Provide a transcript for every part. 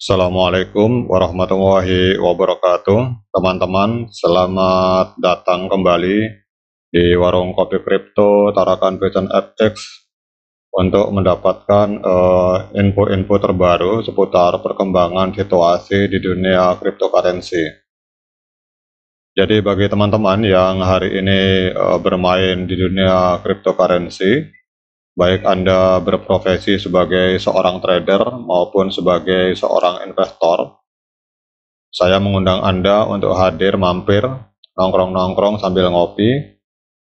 Assalamualaikum warahmatullahi wabarakatuh. Teman-teman, selamat datang kembali di Warung Kopi Kripto Tarakan Vision FX untuk mendapatkan eh, info-info uh, terbaru seputar perkembangan situasi di dunia cryptocurrency. Jadi bagi teman-teman yang hari ini uh, bermain di dunia cryptocurrency, baik Anda berprofesi sebagai seorang trader maupun sebagai seorang investor, saya mengundang Anda untuk hadir mampir, nongkrong-nongkrong sambil ngopi,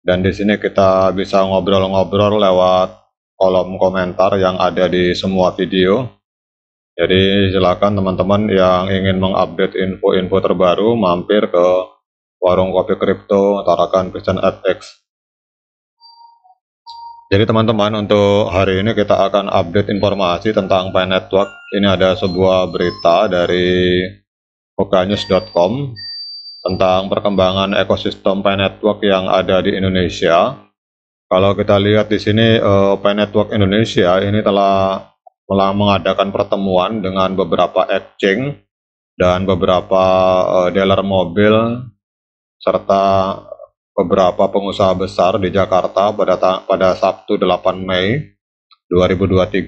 dan di sini kita bisa ngobrol-ngobrol lewat kolom komentar yang ada di semua video. Jadi silakan teman-teman yang ingin mengupdate info-info terbaru mampir ke warung kopi kripto Tarakan Christian FX. Jadi teman-teman untuk hari ini kita akan update informasi tentang Pi Network. Ini ada sebuah berita dari okanews.com tentang perkembangan ekosistem Pi Network yang ada di Indonesia. Kalau kita lihat di sini uh, Pi Network Indonesia ini telah telah mengadakan pertemuan dengan beberapa exchange dan beberapa uh, dealer mobil serta beberapa pengusaha besar di Jakarta pada pada Sabtu 8 Mei 2023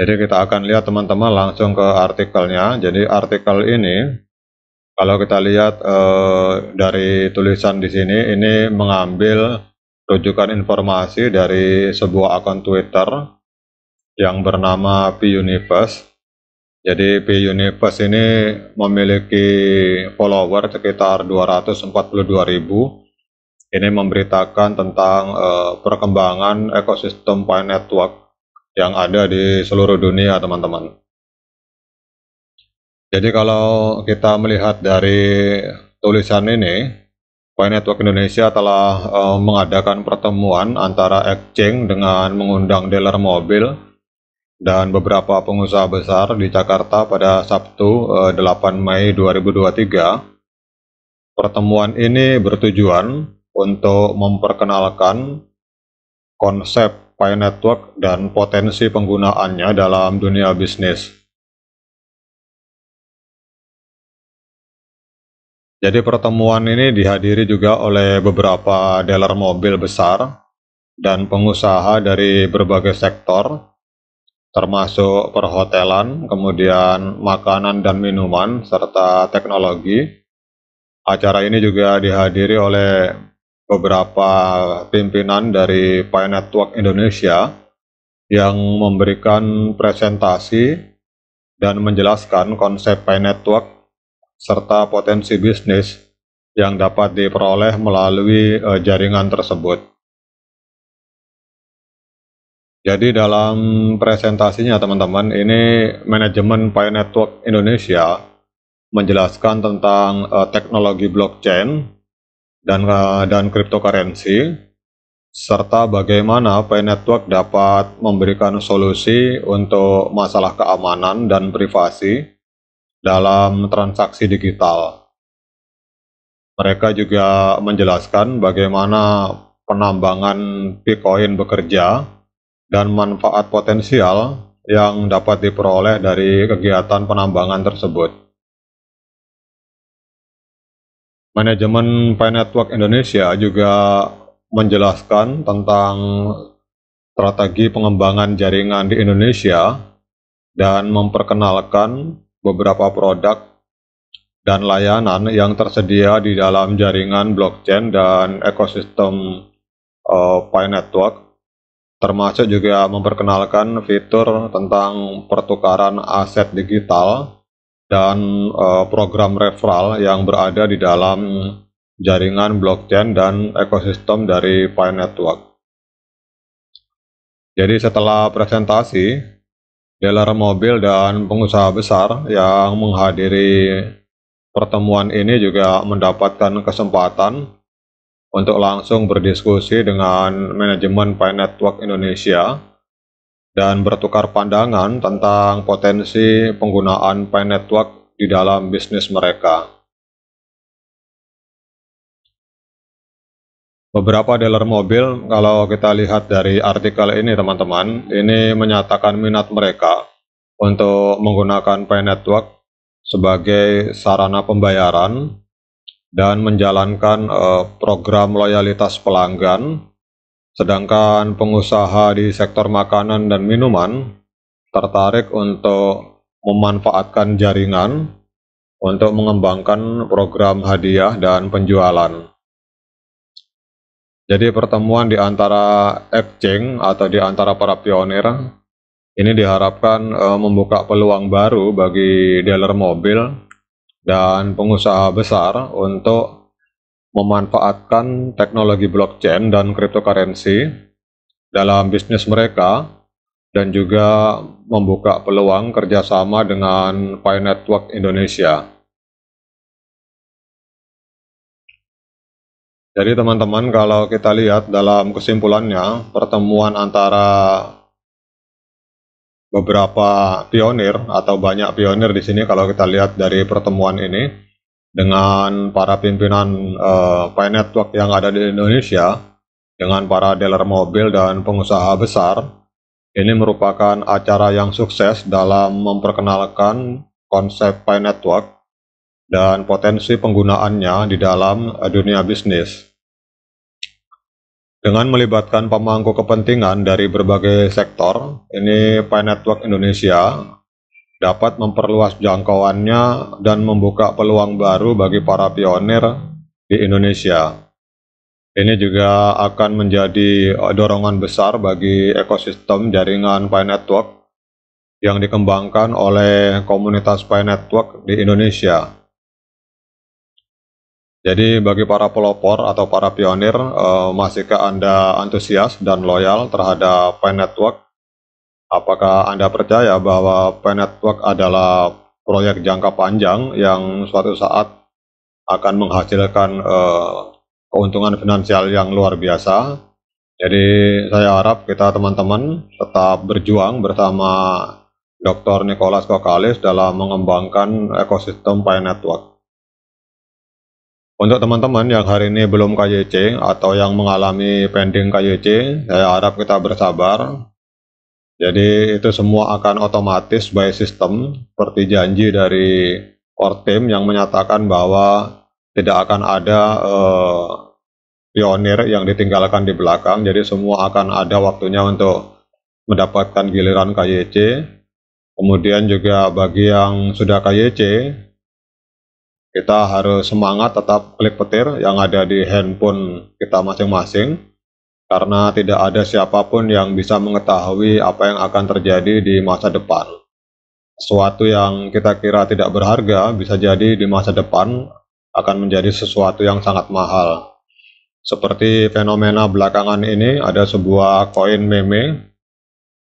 jadi kita akan lihat teman-teman langsung ke artikelnya. Jadi artikel ini kalau kita lihat eh, dari tulisan di sini ini mengambil rujukan informasi dari sebuah akun Twitter yang bernama P Universe. Jadi P Universe ini memiliki follower sekitar 242.000. Ini memberitakan tentang uh, perkembangan ekosistem Pi Network yang ada di seluruh dunia, teman-teman. Jadi kalau kita melihat dari tulisan ini, Pi Network Indonesia telah uh, mengadakan pertemuan antara exchange dengan mengundang dealer mobil dan beberapa pengusaha besar di Jakarta pada Sabtu 8 eh, Mei 2023. Pertemuan ini bertujuan untuk memperkenalkan konsep Pi Network dan potensi penggunaannya dalam dunia bisnis. Jadi pertemuan ini dihadiri juga oleh beberapa dealer mobil besar dan pengusaha dari berbagai sektor termasuk perhotelan, kemudian makanan dan minuman, serta teknologi. Acara ini juga dihadiri oleh beberapa pimpinan dari Pi Network Indonesia yang memberikan presentasi dan menjelaskan konsep Pi Network serta potensi bisnis yang dapat diperoleh melalui eh, jaringan tersebut. Jadi dalam presentasinya teman-teman, ini manajemen Pi Network Indonesia menjelaskan tentang uh, teknologi blockchain dan uh, dan cryptocurrency serta bagaimana Pi Network dapat memberikan solusi untuk masalah keamanan dan privasi dalam transaksi digital. Mereka juga menjelaskan bagaimana penambangan Bitcoin bekerja dan manfaat potensial yang dapat diperoleh dari kegiatan penambangan tersebut. Manajemen Pay Network Indonesia juga menjelaskan tentang strategi pengembangan jaringan di Indonesia dan memperkenalkan beberapa produk dan layanan yang tersedia di dalam jaringan blockchain dan ekosistem uh, Pi Network termasuk juga memperkenalkan fitur tentang pertukaran aset digital dan uh, program referral yang berada di dalam jaringan blockchain dan ekosistem dari Pi Network. Jadi setelah presentasi, dealer mobil dan pengusaha besar yang menghadiri pertemuan ini juga mendapatkan kesempatan untuk langsung berdiskusi dengan manajemen Pi Network Indonesia dan bertukar pandangan tentang potensi penggunaan Pi Network di dalam bisnis mereka. Beberapa dealer mobil, kalau kita lihat dari artikel ini teman-teman, ini menyatakan minat mereka untuk menggunakan Pi Network sebagai sarana pembayaran dan menjalankan uh, program loyalitas pelanggan, sedangkan pengusaha di sektor makanan dan minuman tertarik untuk memanfaatkan jaringan untuk mengembangkan program hadiah dan penjualan. Jadi pertemuan di antara exchange atau di antara para pionir ini diharapkan eh, membuka peluang baru bagi dealer mobil dan pengusaha besar untuk memanfaatkan teknologi blockchain dan cryptocurrency dalam bisnis mereka dan juga membuka peluang kerjasama dengan Pi Network Indonesia. Jadi teman-teman kalau kita lihat dalam kesimpulannya pertemuan antara beberapa pionir atau banyak pionir di sini kalau kita lihat dari pertemuan ini dengan para pimpinan uh, Pi Network yang ada di Indonesia dengan para dealer mobil dan pengusaha besar ini merupakan acara yang sukses dalam memperkenalkan konsep Pi Network dan potensi penggunaannya di dalam eh, dunia bisnis. Dengan melibatkan pemangku kepentingan dari berbagai sektor, ini Pi Network Indonesia dapat memperluas jangkauannya dan membuka peluang baru bagi para pionir di Indonesia. Ini juga akan menjadi eh, dorongan besar bagi ekosistem jaringan Pi Network yang dikembangkan oleh komunitas Pi Network di Indonesia. Jadi bagi para pelopor atau para pionir, eh, masihkah Anda antusias dan loyal terhadap Pen Network? Apakah Anda percaya bahwa Pen Network adalah proyek jangka panjang yang suatu saat akan menghasilkan eh, keuntungan finansial yang luar biasa? Jadi saya harap kita teman-teman tetap berjuang bersama Dr. Nicholas Kokalis dalam mengembangkan ekosistem Pi Network. Untuk teman-teman yang hari ini belum KYC atau yang mengalami pending KYC, saya harap kita bersabar. Jadi itu semua akan otomatis by system seperti janji dari core team yang menyatakan bahwa tidak akan ada eh, pionir yang ditinggalkan di belakang. Jadi semua akan ada waktunya untuk mendapatkan giliran KYC. Kemudian juga bagi yang sudah KYC, kita harus semangat tetap klik petir yang ada di handphone kita masing-masing karena tidak ada siapapun yang bisa mengetahui apa yang akan terjadi di masa depan. Sesuatu yang kita kira tidak berharga bisa jadi di masa depan akan menjadi sesuatu yang sangat mahal. Seperti fenomena belakangan ini ada sebuah koin meme,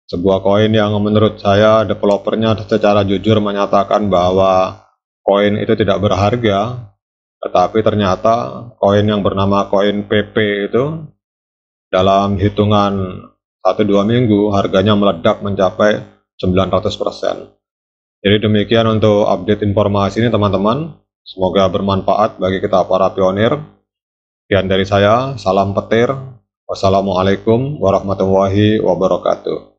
sebuah koin yang menurut saya developernya secara jujur menyatakan bahwa koin itu tidak berharga, tetapi ternyata koin yang bernama koin PP itu dalam hitungan 1-2 minggu harganya meledak mencapai 900%. Jadi demikian untuk update informasi ini teman-teman. Semoga bermanfaat bagi kita para pionir. Sekian dari saya, salam petir. Wassalamualaikum warahmatullahi wabarakatuh.